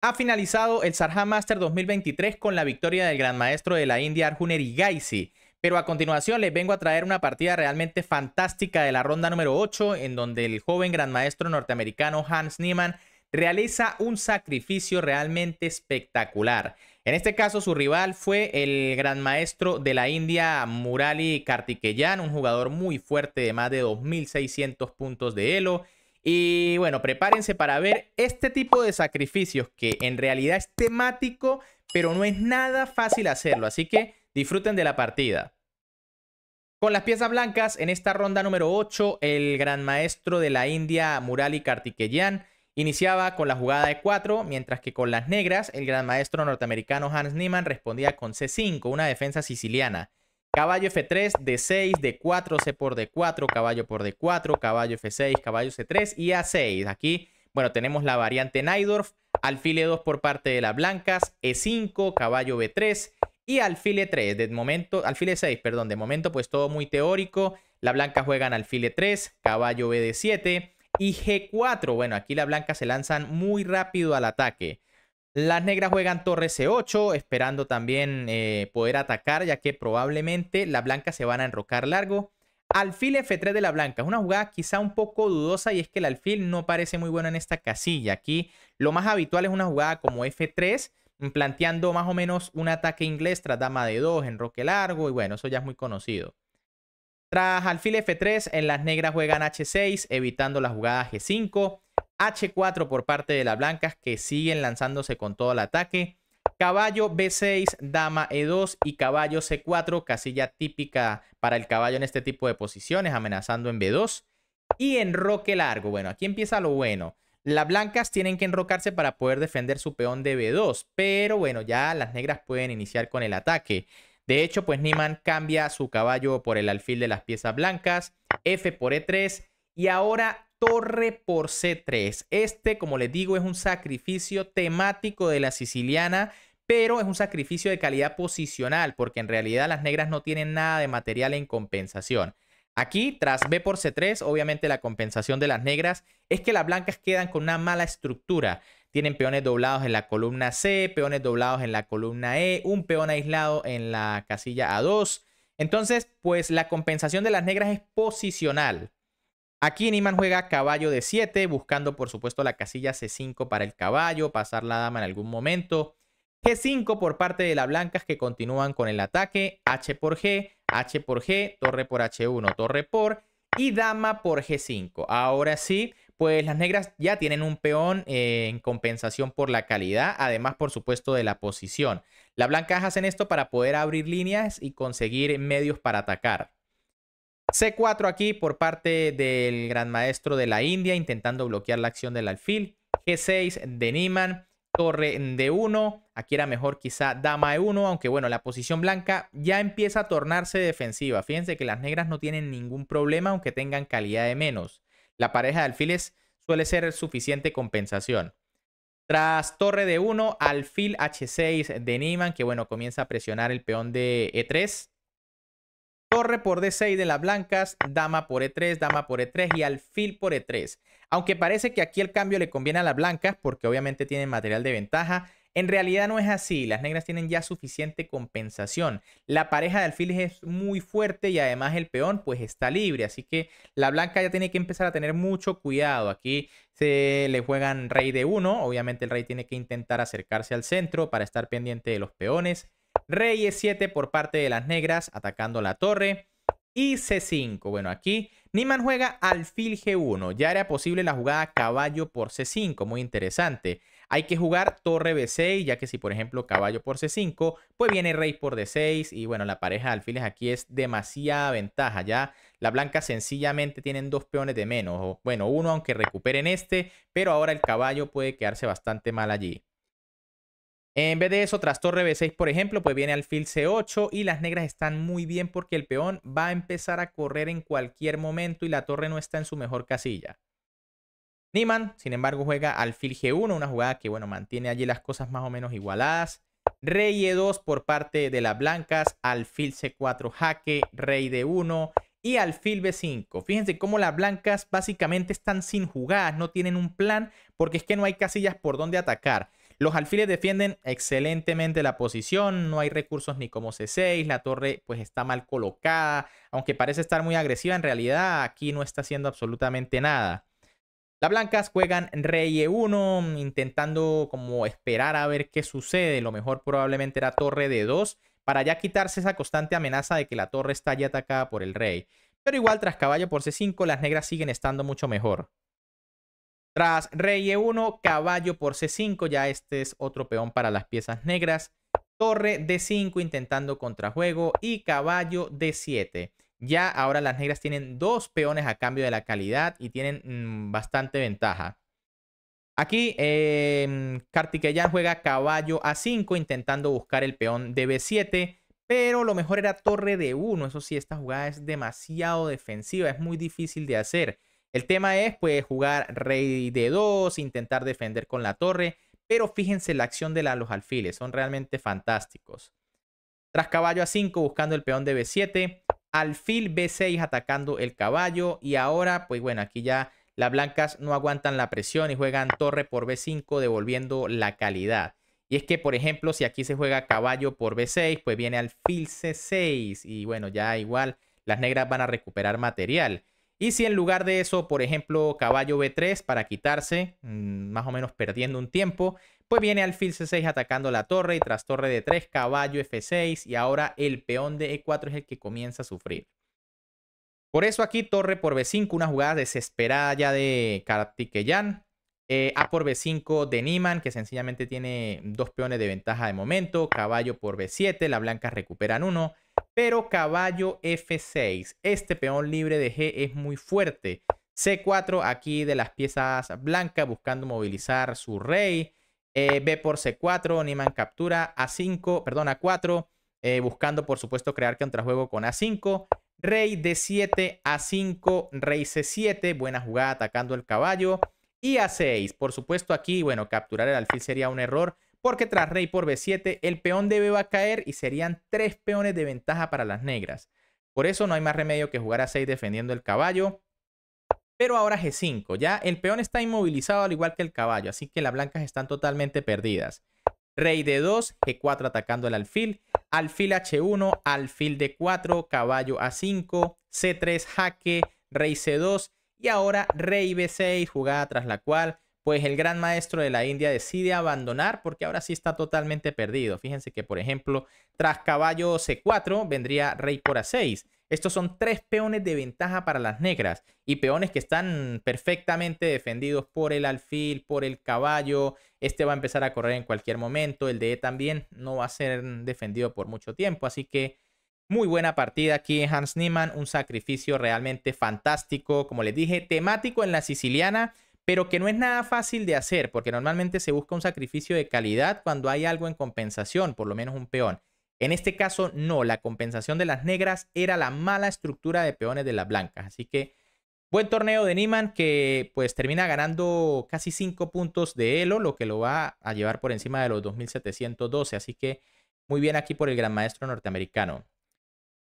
Ha finalizado el Sarja Master 2023 con la victoria del gran maestro de la India Arjun Erigaisi. Pero a continuación les vengo a traer una partida realmente fantástica de la ronda número 8, en donde el joven gran maestro norteamericano Hans Niemann realiza un sacrificio realmente espectacular. En este caso, su rival fue el gran maestro de la India, Murali Kartikeyan, un jugador muy fuerte de más de 2.600 puntos de elo y bueno, prepárense para ver este tipo de sacrificios que en realidad es temático, pero no es nada fácil hacerlo. Así que disfruten de la partida. Con las piezas blancas, en esta ronda número 8, el gran maestro de la India, Murali Kartikeyan, iniciaba con la jugada de 4, mientras que con las negras, el gran maestro norteamericano Hans Niemann respondía con C5, una defensa siciliana. Caballo F3, D6, D4, C por D4, caballo por D4, caballo F6, caballo C3 y A6. Aquí, bueno, tenemos la variante Naidorf, alfil 2 por parte de las blancas, E5, caballo B3 y alfil 3 De momento, alfil 6 perdón, de momento pues todo muy teórico. La blanca juegan alfil 3 caballo B 7 y G4. Bueno, aquí la blanca se lanzan muy rápido al ataque. Las negras juegan torre C8, esperando también eh, poder atacar, ya que probablemente las blancas se van a enrocar largo. Alfil F3 de la blanca, es una jugada quizá un poco dudosa y es que el alfil no parece muy bueno en esta casilla. Aquí lo más habitual es una jugada como F3, planteando más o menos un ataque inglés tras dama de 2, enroque largo y bueno, eso ya es muy conocido. Tras alfil F3, en las negras juegan H6, evitando la jugada G5. H4 por parte de las blancas que siguen lanzándose con todo el ataque. Caballo B6, dama E2 y caballo C4, casilla típica para el caballo en este tipo de posiciones, amenazando en B2. Y enroque largo. Bueno, aquí empieza lo bueno. Las blancas tienen que enrocarse para poder defender su peón de B2, pero bueno, ya las negras pueden iniciar con el ataque. De hecho, pues Niman cambia su caballo por el alfil de las piezas blancas, F por E3 y ahora torre por C3. Este, como les digo, es un sacrificio temático de la siciliana, pero es un sacrificio de calidad posicional, porque en realidad las negras no tienen nada de material en compensación. Aquí, tras B por C3, obviamente la compensación de las negras es que las blancas quedan con una mala estructura. Tienen peones doblados en la columna C, peones doblados en la columna E, un peón aislado en la casilla A2. Entonces, pues la compensación de las negras es posicional. Aquí Niman juega caballo de 7, buscando por supuesto la casilla C5 para el caballo, pasar la dama en algún momento. G5 por parte de las blancas que continúan con el ataque, H por G, H por G, torre por H1, torre por y dama por G5. Ahora sí, pues las negras ya tienen un peón eh, en compensación por la calidad, además por supuesto de la posición. Las blancas hacen esto para poder abrir líneas y conseguir medios para atacar. C4 aquí por parte del gran maestro de la India intentando bloquear la acción del alfil. G6 de Niman, torre de 1. Aquí era mejor quizá dama e 1, aunque bueno, la posición blanca ya empieza a tornarse defensiva. Fíjense que las negras no tienen ningún problema aunque tengan calidad de menos. La pareja de alfiles suele ser suficiente compensación. Tras torre de 1, alfil H6 de Niman, que bueno, comienza a presionar el peón de E3. Torre por D6 de las blancas, dama por E3, dama por E3 y alfil por E3. Aunque parece que aquí el cambio le conviene a las blancas porque obviamente tienen material de ventaja, en realidad no es así, las negras tienen ya suficiente compensación. La pareja de alfiles es muy fuerte y además el peón pues está libre, así que la blanca ya tiene que empezar a tener mucho cuidado. Aquí se le juegan rey de 1 obviamente el rey tiene que intentar acercarse al centro para estar pendiente de los peones. Rey E7 por parte de las negras, atacando la torre. Y C5. Bueno, aquí Niman juega alfil G1. Ya era posible la jugada caballo por C5. Muy interesante. Hay que jugar torre B6, ya que si por ejemplo caballo por C5, pues viene rey por D6 y bueno, la pareja de alfiles aquí es demasiada ventaja. Ya la blanca sencillamente tienen dos peones de menos, o bueno, uno aunque recuperen este, pero ahora el caballo puede quedarse bastante mal allí. En vez de eso, tras torre B6, por ejemplo, pues viene alfil C8 y las negras están muy bien porque el peón va a empezar a correr en cualquier momento y la torre no está en su mejor casilla. Niman, sin embargo, juega alfil G1, una jugada que, bueno, mantiene allí las cosas más o menos igualadas. Rey E2 por parte de las blancas, alfil C4 jaque, rey D1 y alfil B5. Fíjense cómo las blancas básicamente están sin jugadas, no tienen un plan porque es que no hay casillas por donde atacar. Los alfiles defienden excelentemente la posición, no hay recursos ni como C6, la torre pues está mal colocada, aunque parece estar muy agresiva, en realidad aquí no está haciendo absolutamente nada. Las blancas juegan rey e1, intentando como esperar a ver qué sucede. Lo mejor probablemente era torre d 2 para ya quitarse esa constante amenaza de que la torre está ya atacada por el rey. Pero igual tras caballo por c5 las negras siguen estando mucho mejor. Tras rey e1, caballo por c5, ya este es otro peón para las piezas negras. Torre d5 intentando contrajuego y caballo d7. Ya ahora las negras tienen dos peones a cambio de la calidad y tienen mm, bastante ventaja. Aquí eh, em, Kartikeyan juega caballo a 5 intentando buscar el peón de b7, pero lo mejor era torre de 1. Eso sí, esta jugada es demasiado defensiva, es muy difícil de hacer. El tema es pues jugar rey de 2, intentar defender con la torre, pero fíjense la acción de los alfiles, son realmente fantásticos. Tras caballo a 5 buscando el peón de B7, alfil B6 atacando el caballo y ahora pues bueno, aquí ya las blancas no aguantan la presión y juegan torre por B5 devolviendo la calidad. Y es que, por ejemplo, si aquí se juega caballo por B6, pues viene alfil C6 y bueno, ya igual las negras van a recuperar material. Y si en lugar de eso, por ejemplo, caballo B3 para quitarse, mm, más o menos perdiendo un tiempo, pues viene alfil C6 atacando la torre y tras torre D3, caballo F6 y ahora el peón de E4 es el que comienza a sufrir. Por eso aquí torre por B5, una jugada desesperada ya de Kartikeyan. Eh, a por B5 de Niman, que sencillamente tiene dos peones de ventaja de momento. Caballo por B7, las blancas recuperan uno. Pero caballo F6. Este peón libre de G es muy fuerte. C4 aquí de las piezas blancas buscando movilizar su rey. Eh, B por C4, Niman captura A5, perdón, A4, eh, buscando por supuesto crear contrajuego con A5. Rey D7, A5, Rey C7, buena jugada atacando el caballo. Y A6, por supuesto aquí, bueno, capturar el alfil sería un error, porque tras rey por b7 el peón debe va a caer y serían tres peones de ventaja para las negras. Por eso no hay más remedio que jugar a 6 defendiendo el caballo. Pero ahora g5, ya el peón está inmovilizado al igual que el caballo, así que las blancas están totalmente perdidas. Rey d2, g4 atacando el alfil, alfil h1, alfil d4, caballo a5, c3 jaque, rey c2 y ahora rey b6, jugada tras la cual pues el gran maestro de la India decide abandonar porque ahora sí está totalmente perdido. Fíjense que, por ejemplo, tras caballo C4 vendría rey por A6. Estos son tres peones de ventaja para las negras y peones que están perfectamente defendidos por el alfil, por el caballo. Este va a empezar a correr en cualquier momento. El de también no va a ser defendido por mucho tiempo. Así que muy buena partida aquí en Hans Niemann. Un sacrificio realmente fantástico. Como les dije, temático en la siciliana pero que no es nada fácil de hacer, porque normalmente se busca un sacrificio de calidad cuando hay algo en compensación, por lo menos un peón. En este caso, no, la compensación de las negras era la mala estructura de peones de las blancas. Así que buen torneo de Niman que pues termina ganando casi 5 puntos de Elo, lo que lo va a llevar por encima de los 2.712. Así que muy bien aquí por el gran maestro norteamericano.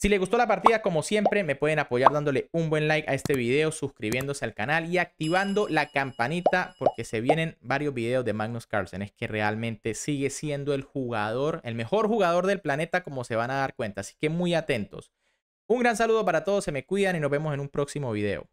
Si les gustó la partida, como siempre, me pueden apoyar dándole un buen like a este video, suscribiéndose al canal y activando la campanita porque se vienen varios videos de Magnus Carlsen. Es que realmente sigue siendo el jugador, el mejor jugador del planeta, como se van a dar cuenta. Así que muy atentos. Un gran saludo para todos, se me cuidan y nos vemos en un próximo video.